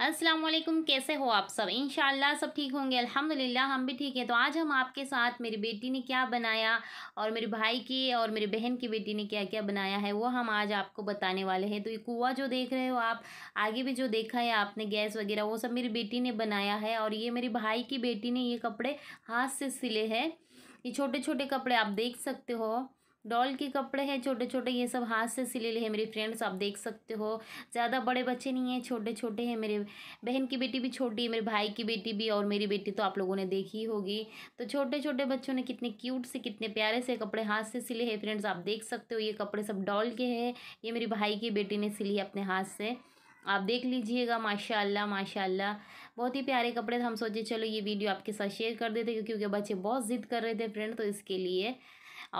असलम कैसे हो आप सब इन सब ठीक होंगे अल्हम्दुलिल्लाह हम भी ठीक हैं तो आज हम आपके साथ मेरी बेटी ने क्या बनाया और मेरे भाई की और मेरी बहन की बेटी ने क्या क्या बनाया है वो हम आज आपको बताने वाले हैं तो ये कुआ जो देख रहे हो आप आगे भी जो देखा है आपने गैस वगैरह वो सब मेरी बेटी ने बनाया है और ये मेरी भाई की बेटी ने ये कपड़े हाथ से सिले हैं ये छोटे छोटे कपड़े आप देख सकते हो डॉल के कपड़े हैं छोटे छोटे ये सब हाथ से सिले लिए हैं मेरे फ्रेंड्स आप देख सकते हो ज़्यादा बड़े बच्चे नहीं हैं छोटे छोटे हैं मेरे बहन की बेटी भी छोटी है मेरे भाई की बेटी भी और मेरी बेटी तो आप लोगों ने देखी होगी तो छोटे छोटे बच्चों ने कितने क्यूट से कितने प्यारे से कपड़े हाथ से सिले हैं फ्रेंड्स आप देख सकते हो ये कपड़े सब डॉल के हैं ये मेरी भाई की बेटी ने सिली अपने हाथ से आप देख लीजिएगा माशाल्लाह माशाल्लाह बहुत ही प्यारे कपड़े हम सोचे चलो ये वीडियो आपके साथ शेयर कर देते क्योंकि बच्चे बहुत ज़िद कर रहे थे फ्रेंड तो इसके लिए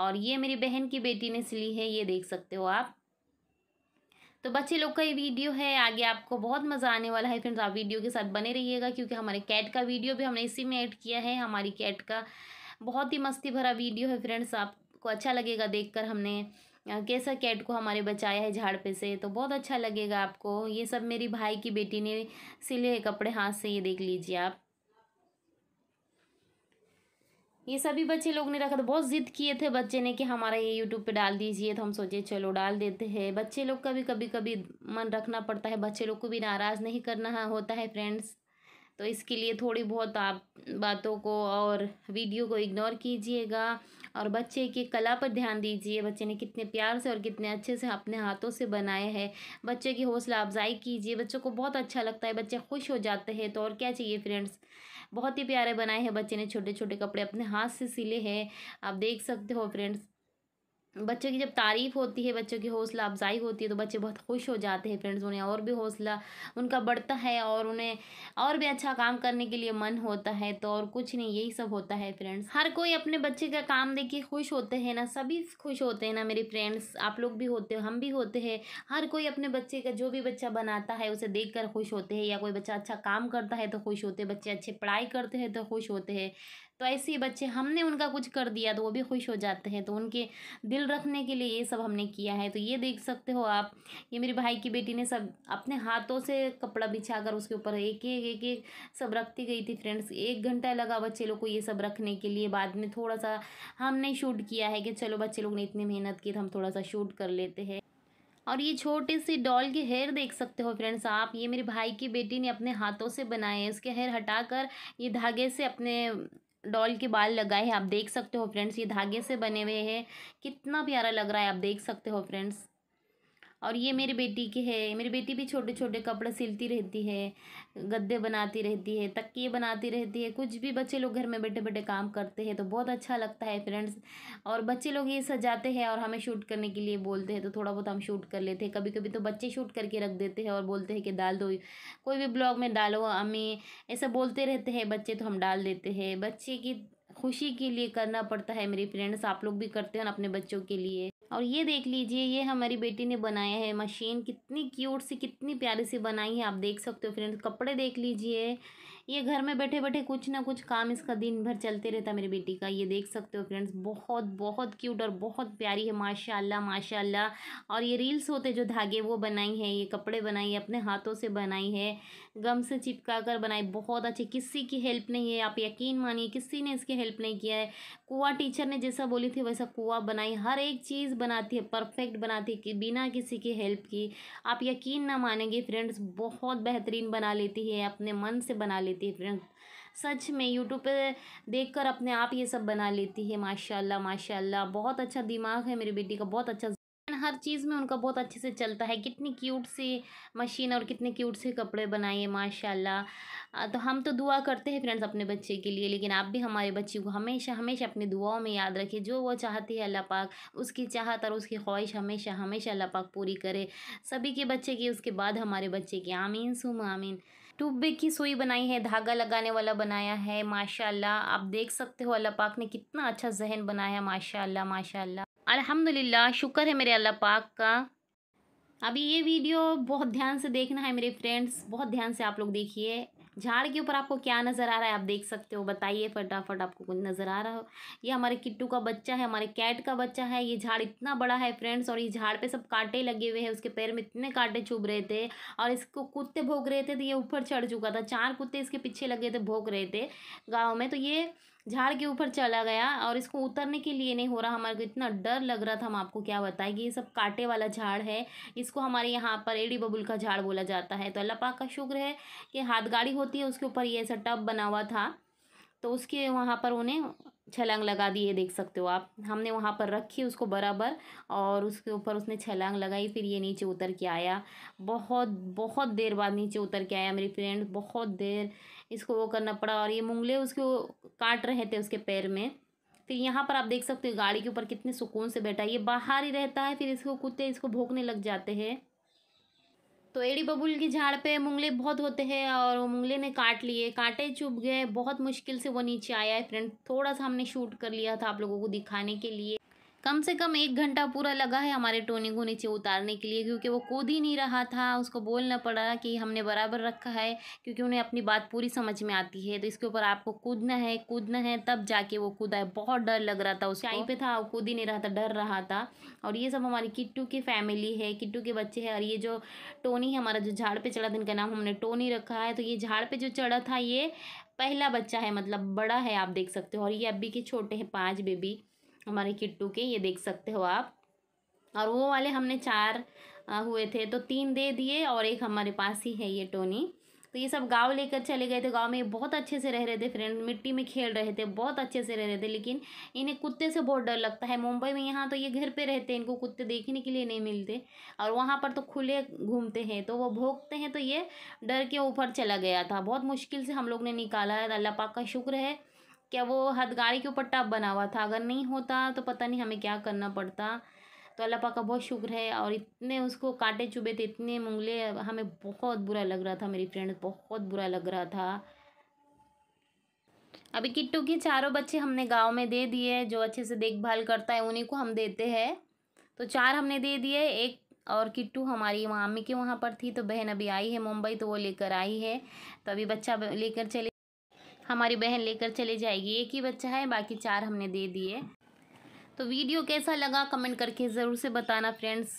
और ये मेरी बहन की बेटी ने सिली है ये देख सकते हो आप तो बच्चे लोग का ये वीडियो है आगे आपको बहुत मज़ा आने वाला है फ्रेंड्स आप वीडियो के साथ बने रहिएगा क्योंकि हमारे कैट का वीडियो भी हमने इसी में ऐड किया है हमारी कैट का बहुत ही मस्ती भरा वीडियो है फ्रेंड्स आपको अच्छा लगेगा देख हमने कैसा कैट को हमारे बचाया है झाड़ पे से तो बहुत अच्छा लगेगा आपको ये सब मेरी भाई की बेटी ने सिले कपड़े हाथ से ये देख लीजिए आप ये सभी बच्चे लोग ने रखा था बहुत ज़िद किए थे बच्चे ने कि हमारा ये यूट्यूब पे डाल दीजिए तो हम सोचे चलो डाल देते हैं बच्चे लोग का भी कभी कभी मन रखना पड़ता है बच्चे लोग को भी नाराज़ नहीं करना होता है फ्रेंड्स तो इसके लिए थोड़ी बहुत आप बातों को और वीडियो को इग्नोर कीजिएगा और बच्चे की कला पर ध्यान दीजिए बच्चे ने कितने प्यार से और कितने अच्छे से अपने हाथों से बनाए हैं बच्चे की हौसला अफजाई कीजिए बच्चों को बहुत अच्छा लगता है बच्चे खुश हो जाते हैं तो और क्या चाहिए फ्रेंड्स बहुत ही प्यारे बनाए हैं बच्चे ने छोटे छोटे कपड़े अपने हाथ से सिले हैं आप देख सकते हो फ्रेंड्स बच्चों की जब तारीफ़ होती है बच्चों की हौसला अफजाई होती है तो बच्चे बहुत खुश हो जाते हैं फ्रेंड्स उन्हें और भी हौसला उनका बढ़ता है और उन्हें और भी अच्छा काम करने के लिए मन होता है तो और कुछ नहीं यही सब होता है फ्रेंड्स हर कोई अपने बच्चे का काम देख के खुश होते हैं ना सभी खुश होते हैं ना मेरे फ्रेंड्स आप लोग भी होते हो हम भी होते हैं हर कोई अपने बच्चे का जो भी बच्चा बनाता है उसे देख कर खुश होते हैं या कोई बच्चा अच्छा काम करता है तो खुश होते हैं बच्चे अच्छे पढ़ाई करते हैं तो खुश होते हैं तो ऐसे बच्चे हमने उनका कुछ कर दिया तो वो भी खुश हो जाते हैं तो उनके दिल रखने के लिए ये सब हमने किया है तो ये देख सकते हो आप ये मेरे भाई की बेटी ने सब अपने हाथों से कपड़ा बिछा कर उसके ऊपर एक एक एक एक सब रखती गई थी फ्रेंड्स एक घंटा लगा बच्चे लोग को ये सब रखने के लिए बाद में थोड़ा सा हमने शूट किया है कि चलो बच्चे लोग ने इतनी मेहनत की तो हम थोड़ा सा शूट कर लेते हैं और ये छोटे से डॉल के हेयर देख सकते हो फ्रेंड्स आप ये मेरे भाई की बेटी ने अपने हाथों से बनाए हैं इसके हेयर हटाकर ये धागे से अपने डॉल के बाल लगाए हैं आप देख सकते हो फ्रेंड्स ये धागे से बने हुए हैं कितना प्यारा लग रहा है आप देख सकते हो फ्रेंड्स और ये मेरी बेटी की है मेरी बेटी भी छोटे छोटे कपड़े सिलती रहती है गद्दे बनाती रहती है तकिए बनाती रहती है कुछ भी बच्चे लोग घर में बैठे बैठे काम करते हैं तो बहुत अच्छा लगता है फ्रेंड्स और बच्चे लोग ये सजाते हैं और हमें शूट करने के लिए बोलते हैं तो थोड़ा बहुत हम शूट कर लेते हैं कभी कभी तो बच्चे शूट करके रख देते हैं और बोलते हैं कि डाल दो कोई भी ब्लॉग में डालो हमें ऐसा बोलते रहते हैं बच्चे तो हम डाल देते हैं बच्चे की खुशी के लिए करना पड़ता है मेरी फ्रेंड्स आप लोग भी करते हो अपने बच्चों के लिए और ये देख लीजिए ये हमारी बेटी ने बनाया है मशीन कितनी क्यूट सी कितनी प्यारी सी बनाई है आप देख सकते हो फ्रेंड्स कपड़े देख लीजिए ये घर में बैठे बैठे कुछ ना कुछ काम इसका दिन भर चलते रहता मेरी बेटी का ये देख सकते हो फ्रेंड्स बहुत बहुत क्यूट और बहुत प्यारी है माशाल्लाह माशाल्लाह और ये रील्स होते जो धागे वो बनाई हैं ये कपड़े बनाई है अपने हाथों से बनाई है गम से चिपका कर बनाई बहुत अच्छी किसी की हेल्प नहीं है आप यकीन मानिए किसी ने इसकी हेल्प नहीं किया है कुआ टीचर ने जैसा बोली थी वैसा कुआ बनाई हर एक चीज़ बनाती है परफेक्ट बनाती है कि बिना किसी की हेल्प की आप यकीन ना मानेंगे फ्रेंड्स बहुत बेहतरीन बना लेती है अपने मन से बना लेती है फ्रेंड्स सच में यूट्यूब पे देखकर अपने आप ये सब बना लेती है माशाल्लाह माशाल्लाह बहुत अच्छा दिमाग है मेरी बेटी का बहुत अच्छा हर चीज़ में उनका बहुत अच्छे से चलता है कितनी क्यूट सी मशीन और कितने क्यूट से कपड़े बनाए माशाल्लाह तो हम तो दुआ करते हैं फ्रेंड्स अपने बच्चे के लिए लेकिन आप भी हमारे बच्चे को हमेशा हमेशा अपनी दुआओं में याद रखें जो वो चाहती है अल्लाह पाक उसकी चाहत और उसकी ख्वाहिश हमेशा हमेशा अल्लाह पाक पूरी करे सभी के बच्चे की उसके बाद हमारे बच्चे की आमीन सुम आमीन टूबे की सुई बनाई है धागा लगाने वाला बनाया है माशाल्लाह आप देख सकते हो अल्लाह पाक ने कितना अच्छा जहन बनाया है माशाल्लाह माशाल्लाह अल्हम्दुलिल्लाह शुक्र है मेरे अल्लाह पाक का अभी ये वीडियो बहुत ध्यान से देखना है मेरे फ्रेंड्स बहुत ध्यान से आप लोग देखिए झाड़ के ऊपर आपको क्या नज़र आ रहा है आप देख सकते हो बताइए फटाफट आपको कुछ नज़र आ रहा हो ये हमारे किट्टू का बच्चा है हमारे कैट का बच्चा है ये झाड़ इतना बड़ा है फ्रेंड्स और ये झाड़ पे सब कांटे लगे हुए हैं उसके पैर में इतने कांटे चुभ रहे थे और इसको कुत्ते भोग रहे थे तो ये ऊपर चढ़ चुका था चार कुत्ते इसके पीछे लगे थे भोग रहे थे गाँव में तो ये झाड़ के ऊपर चला गया और इसको उतरने के लिए नहीं हो रहा हमारे को इतना डर लग रहा था हम आपको क्या बताएं कि ये सब कांटे वाला झाड़ है इसको हमारे यहाँ पर एडी बबुल का झाड़ बोला जाता है तो अल्लाह पाक का शुक्र है कि हाथ गाड़ी होती है उसके ऊपर ये ऐसा टब बना हुआ था तो उसके वहाँ पर उन्हें छलांग लगा दी है देख सकते हो आप हमने वहाँ पर रखी उसको बराबर और उसके ऊपर उसने छलांग लगाई फिर ये नीचे उतर के आया बहुत बहुत देर बाद नीचे उतर के आया मेरी फ्रेंड बहुत देर इसको वो करना पड़ा और ये मुंगले उसको काट रहे थे उसके पैर में फिर यहाँ पर आप देख सकते हो गाड़ी के ऊपर कितने सुकून से बैठा है ये बाहर ही रहता है फिर इसको कुत्ते इसको भोंकने लग जाते हैं तो एड़ी बबुल के झाड़ पे मुंगले बहुत होते हैं और वो मुंगले ने काट लिए कांटे चुभ गए बहुत मुश्किल से वो नीचे आया है फ्रेंड थोड़ा सा हमने शूट कर लिया था आप लोगों को दिखाने के लिए कम से कम एक घंटा पूरा लगा है हमारे टोनी को नीचे उतारने के लिए क्योंकि वो कूद ही नहीं रहा था उसको बोलना पड़ा कि हमने बराबर रखा है क्योंकि उन्हें अपनी बात पूरी समझ में आती है तो इसके ऊपर आपको कूदना है कूदना है तब जाके वो कूदा है बहुत डर लग रहा था उस टाइम पे था वो कूद ही नहीं रहा था डर रहा था और ये सब हमारी किट्टू की फैमिली है किट्टू के बच्चे हैं और ये जो टोनी है हमारा जो झाड़ पर चढ़ा था इनका नाम हमने टोनी रखा है तो ये झाड़ पर जो चढ़ा था ये पहला बच्चा है मतलब बड़ा है आप देख सकते हो और ये अभी के छोटे हैं पाँच बेबी हमारे किट्टू के ये देख सकते हो आप और वो वाले हमने चार हुए थे तो तीन दे दिए और एक हमारे पास ही है ये टोनी तो ये सब गांव लेकर चले गए थे गांव में ये बहुत अच्छे से रह रहे थे फ्रेंड मिट्टी में खेल रहे थे बहुत अच्छे से रह रहे थे लेकिन इन्हें कुत्ते से बहुत डर लगता है मुंबई में यहाँ तो ये घर पे रहते हैं इनको कुत्ते देखने के लिए नहीं मिलते और वहाँ पर तो खुले घूमते हैं तो वो भोगते हैं तो ये डर के ऊपर चला गया था बहुत मुश्किल से हम लोग ने निकाला है अल्लाह पाक का शुक्र है क्या वो गाड़ी के ऊपर टप बना हुआ था अगर नहीं होता तो पता नहीं हमें क्या करना पड़ता तो अल्लाह पाक का बहुत शुक्र है और इतने उसको काटे चुभे थे इतने मुंगले हमें बहुत बुरा लग रहा था मेरी फ्रेंड बहुत बुरा लग रहा था अभी किट्टू के चारों बच्चे हमने गांव में दे दिए जो अच्छे से देखभाल करता है उन्हीं को हम देते हैं तो चार हमने दे दिए एक और किट्टू हमारी मामी के वहाँ पर थी तो बहन अभी आई है मुंबई तो वो लेकर आई है तो अभी बच्चा लेकर चले हमारी बहन लेकर चले जाएगी एक ही बच्चा है बाकी चार हमने दे दिए तो वीडियो कैसा लगा कमेंट करके ज़रूर से बताना फ्रेंड्स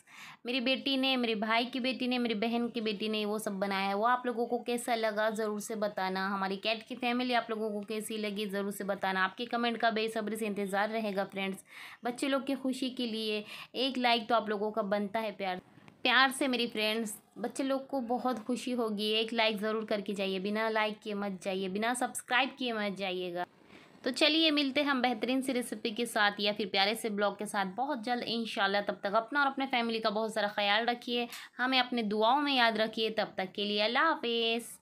मेरी बेटी ने मेरे भाई की बेटी ने मेरी बहन की बेटी ने वो सब बनाया है वो आप लोगों को कैसा लगा ज़रूर से बताना हमारी कैट की फैमिली आप लोगों को कैसी लगी ज़रूर से बताना आपके कमेंट का बेसब्री से इंतज़ार रहेगा फ्रेंड्स बच्चे लोग की खुशी के लिए एक लाइक तो आप लोगों का बनता है प्यार प्यार से मेरी फ्रेंड्स बच्चे लोग को बहुत खुशी होगी एक लाइक ज़रूर करके जाइए बिना लाइक किए मत जाइए बिना सब्सक्राइब किए मत जाइएगा तो चलिए मिलते हैं हम बेहतरीन सी रेसिपी के साथ या फिर प्यारे से ब्लॉग के साथ बहुत जल्द इन तब तक अपना और अपने फैमिली का बहुत सारा ख्याल रखिए हमें अपने दुआओं में याद रखिए तब तक के लिए अल्लाह हाफिज़